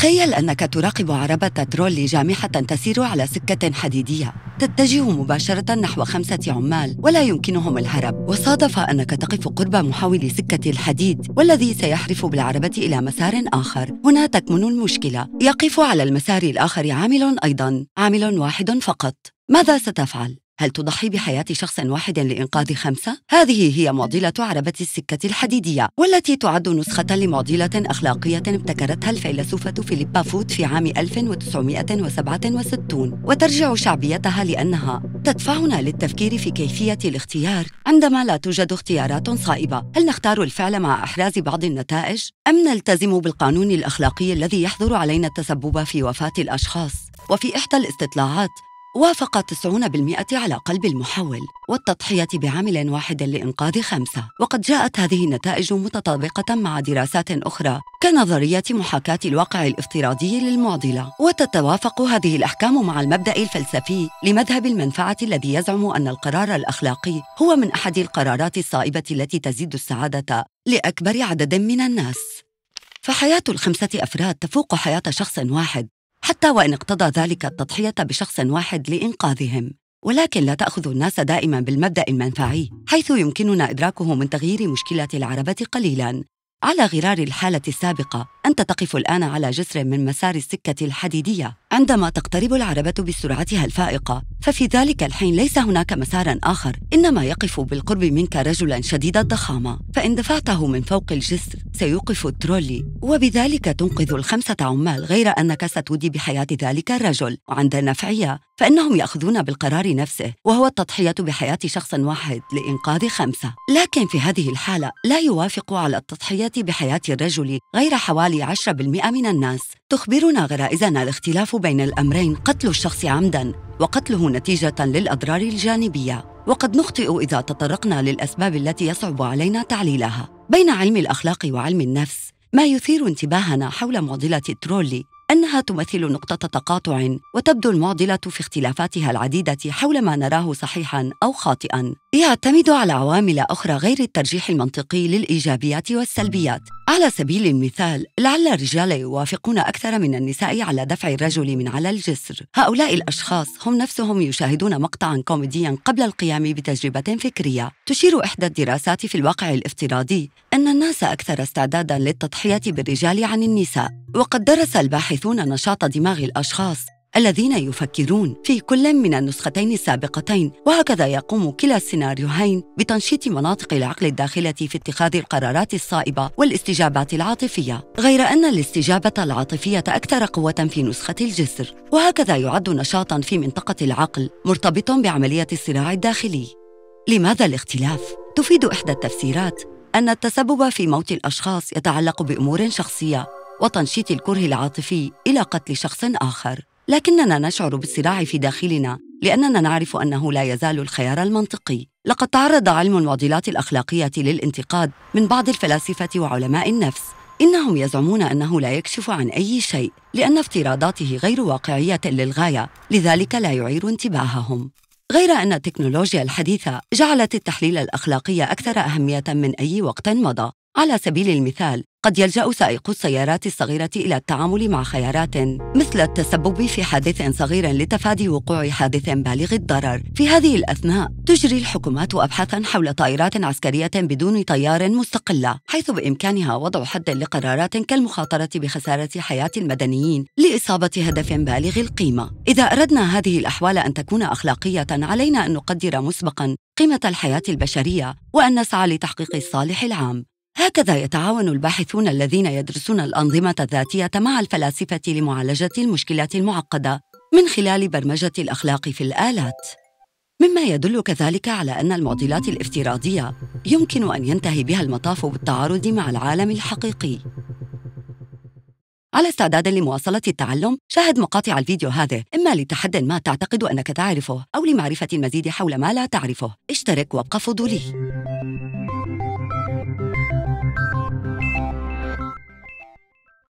تخيل أنك تراقب عربة ترولي جامحة تسير على سكة حديدية تتجه مباشرة نحو خمسة عمال ولا يمكنهم الهرب وصادف أنك تقف قرب محاول سكة الحديد والذي سيحرف بالعربة إلى مسار آخر هنا تكمن المشكلة يقف على المسار الآخر عامل أيضا عامل واحد فقط ماذا ستفعل؟ هل تضحي بحياة شخص واحد لإنقاذ خمسة؟ هذه هي معضلة عربة السكة الحديدية والتي تعد نسخة لمعضلة أخلاقية ابتكرتها الفيلسوفة فيليبا فوت في عام 1967 وترجع شعبيتها لأنها تدفعنا للتفكير في كيفية الاختيار عندما لا توجد اختيارات صائبة هل نختار الفعل مع إحراز بعض النتائج؟ أم نلتزم بالقانون الأخلاقي الذي يحظر علينا التسبب في وفاة الأشخاص؟ وفي إحدى الاستطلاعات وافق 90% على قلب المحول والتضحية بعامل واحد لإنقاذ خمسة وقد جاءت هذه النتائج متطابقة مع دراسات أخرى كنظرية محاكاة الواقع الافتراضي للمعضلة وتتوافق هذه الأحكام مع المبدأ الفلسفي لمذهب المنفعة الذي يزعم أن القرار الأخلاقي هو من أحد القرارات الصائبة التي تزيد السعادة لأكبر عدد من الناس فحياة الخمسة أفراد تفوق حياة شخص واحد حتى وان اقتضى ذلك التضحيه بشخص واحد لانقاذهم ولكن لا تاخذ الناس دائما بالمبدا المنفعي حيث يمكننا ادراكه من تغيير مشكله العربه قليلا على غرار الحاله السابقه انت تقف الان على جسر من مسار السكه الحديديه عندما تقترب العربة بسرعتها الفائقة ففي ذلك الحين ليس هناك مسار آخر إنما يقف بالقرب منك رجلا شديد الضخامة فإن دفعته من فوق الجسر سيوقف الترولي وبذلك تنقذ الخمسة عمال غير أنك ستودي بحياة ذلك الرجل وعند النفعية فإنهم يأخذون بالقرار نفسه وهو التضحية بحياة شخص واحد لإنقاذ خمسة لكن في هذه الحالة لا يوافق على التضحية بحياة الرجل غير حوالي 10% من الناس تخبرنا غرائزنا الاختلاف بين الامرين قتل الشخص عمدا وقتله نتيجه للاضرار الجانبيه وقد نخطئ اذا تطرقنا للاسباب التي يصعب علينا تعليلها بين علم الاخلاق وعلم النفس ما يثير انتباهنا حول معضله ترولي أنها تمثل نقطة تقاطع وتبدو المعضلة في اختلافاتها العديدة حول ما نراه صحيحا أو خاطئا يعتمد على عوامل أخرى غير الترجيح المنطقي للإيجابيات والسلبيات على سبيل المثال لعل الرجال يوافقون أكثر من النساء على دفع الرجل من على الجسر هؤلاء الأشخاص هم نفسهم يشاهدون مقطعا كوميديا قبل القيام بتجربة فكرية تشير إحدى الدراسات في الواقع الافتراضي أن الناس أكثر استعدادا للتضحية بالرجال عن النساء وقد درس الباحث يحدثون نشاط دماغ الاشخاص الذين يفكرون في كل من النسختين السابقتين وهكذا يقوم كلا السيناريوهين بتنشيط مناطق العقل الداخلة في اتخاذ القرارات الصائبة والاستجابات العاطفية غير أن الاستجابة العاطفية أكثر قوة في نسخة الجسر وهكذا يعد نشاطا في منطقة العقل مرتبط بعملية الصراع الداخلي لماذا الاختلاف؟ تفيد إحدى التفسيرات أن التسبب في موت الأشخاص يتعلق بأمور شخصية وتنشيط الكره العاطفي الى قتل شخص اخر لكننا نشعر بالصراع في داخلنا لاننا نعرف انه لا يزال الخيار المنطقي لقد تعرض علم المعضلات الاخلاقيه للانتقاد من بعض الفلاسفه وعلماء النفس انهم يزعمون انه لا يكشف عن اي شيء لان افتراضاته غير واقعيه للغايه لذلك لا يعير انتباههم غير ان التكنولوجيا الحديثه جعلت التحليل الاخلاقي اكثر اهميه من اي وقت مضى على سبيل المثال قد يلجأ سائق السيارات الصغيرة إلى التعامل مع خيارات مثل التسبب في حادث صغير لتفادي وقوع حادث بالغ الضرر. في هذه الأثناء تجري الحكومات أبحاثا حول طائرات عسكرية بدون طيار مستقلة، حيث بإمكانها وضع حد لقرارات كالمخاطرة بخسارة حياة المدنيين لإصابة هدف بالغ القيمة. إذا أردنا هذه الأحوال أن تكون أخلاقية، علينا أن نقدر مسبقا قيمة الحياة البشرية وأن نسعى لتحقيق الصالح العام. هكذا يتعاون الباحثون الذين يدرسون الأنظمة الذاتية مع الفلاسفة لمعالجة المشكلات المعقدة من خلال برمجة الأخلاق في الآلات مما يدل كذلك على أن المعضلات الافتراضية يمكن أن ينتهي بها المطاف بالتعارض مع العالم الحقيقي على استعداد لمواصلة التعلم شاهد مقاطع الفيديو هذه إما لتحد ما تعتقد أنك تعرفه أو لمعرفة المزيد حول ما لا تعرفه اشترك وابقى فضولي